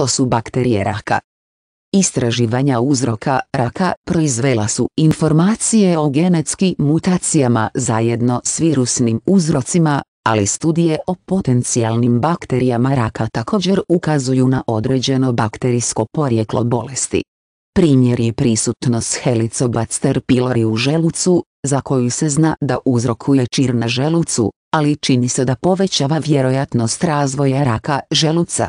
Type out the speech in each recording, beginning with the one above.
što su bakterije raka. Istraživanja uzroka raka proizvela su informacije o genetskim mutacijama zajedno s virusnim uzrocima, ali studije o potencijalnim bakterijama raka također ukazuju na određeno bakterijsko porijeklo bolesti. Primjer je prisutnost Helicobacter pylori u želucu, za koju se zna da uzrokuje čir na želucu, ali čini se da povećava vjerojatnost razvoja raka želuca.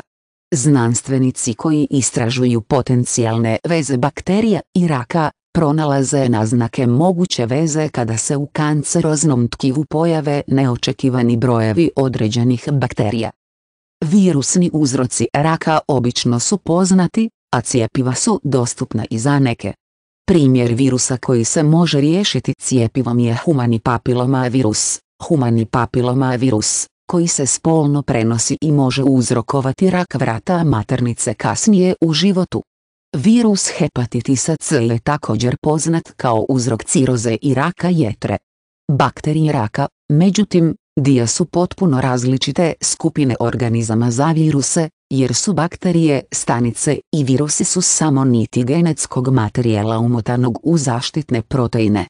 Znanstvenici koji istražuju potencijalne veze bakterija i raka, pronalaze naznake moguće veze kada se u kanceroznom tkivu pojave neočekivani brojevi određenih bakterija. Virusni uzroci raka obično su poznati, a cijepiva su dostupna i za neke. Primjer virusa koji se može riješiti cijepivom je humani papiloma virus, humani papiloma virus koji se spolno prenosi i može uzrokovati rak vrata maternice kasnije u životu. Virus hepatitisa C je također poznat kao uzrok ciroze i raka jetre. Bakterije raka, međutim, dija su potpuno različite skupine organizama za viruse, jer su bakterije, stanice i virusi su samo niti genetskog materijala umotanog u zaštitne proteine.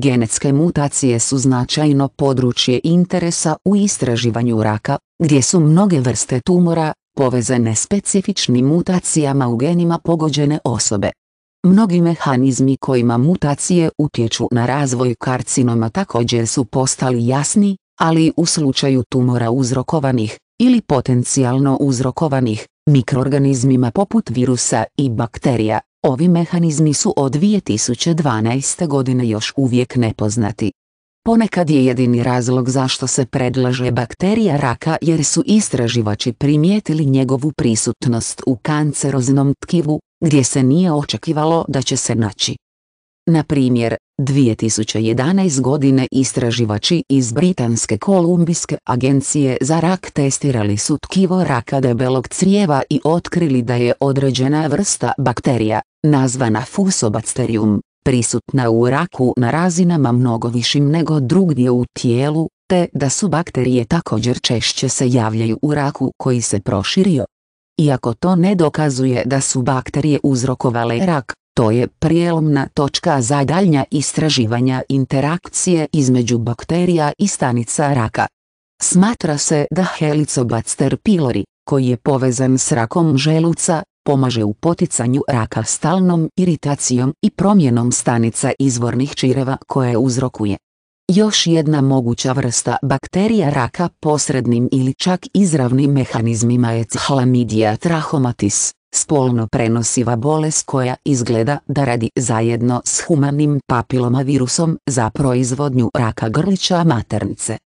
Genetske mutacije su značajno područje interesa u istraživanju raka, gdje su mnoge vrste tumora, povezane specifičnim mutacijama u genima pogođene osobe. Mnogi mehanizmi kojima mutacije utječu na razvoj karcinoma također su postali jasni, ali u slučaju tumora uzrokovanih, ili potencijalno uzrokovanih, mikroorganizmima poput virusa i bakterija, Ovi mehanizmi su od 2012. godine još uvijek nepoznati. Ponekad je jedini razlog zašto se predlaže bakterija raka jer su istraživači primijetili njegovu prisutnost u kanceroznom tkivu, gdje se nije očekivalo da će se naći. Na primjer, 2011 godine istraživači iz Britanske kolumbijske agencije za rak testirali su tkivo raka debelog crijeva i otkrili da je određena vrsta bakterija, nazvana Fusobacterium, prisutna u raku na razinama mnogo višim nego drugdje u tijelu, te da su bakterije također češće se javljaju u raku koji se proširio. Iako to ne dokazuje da su bakterije uzrokovale rak, to je prijelomna točka za daljnja istraživanja interakcije između bakterija i stanica raka. Smatra se da helicobacter pylori, koji je povezan s rakom želuca, pomaže u poticanju raka stalnom iritacijom i promjenom stanica izvornih čireva koje uzrokuje. Još jedna moguća vrsta bakterija raka posrednim ili čak izravnim mehanizmima je chlamydia trachomatis spolno prenosiva bolest koja izgleda da radi zajedno s humanim papilomavirusom virusom za proizvodnju raka grlića maternice.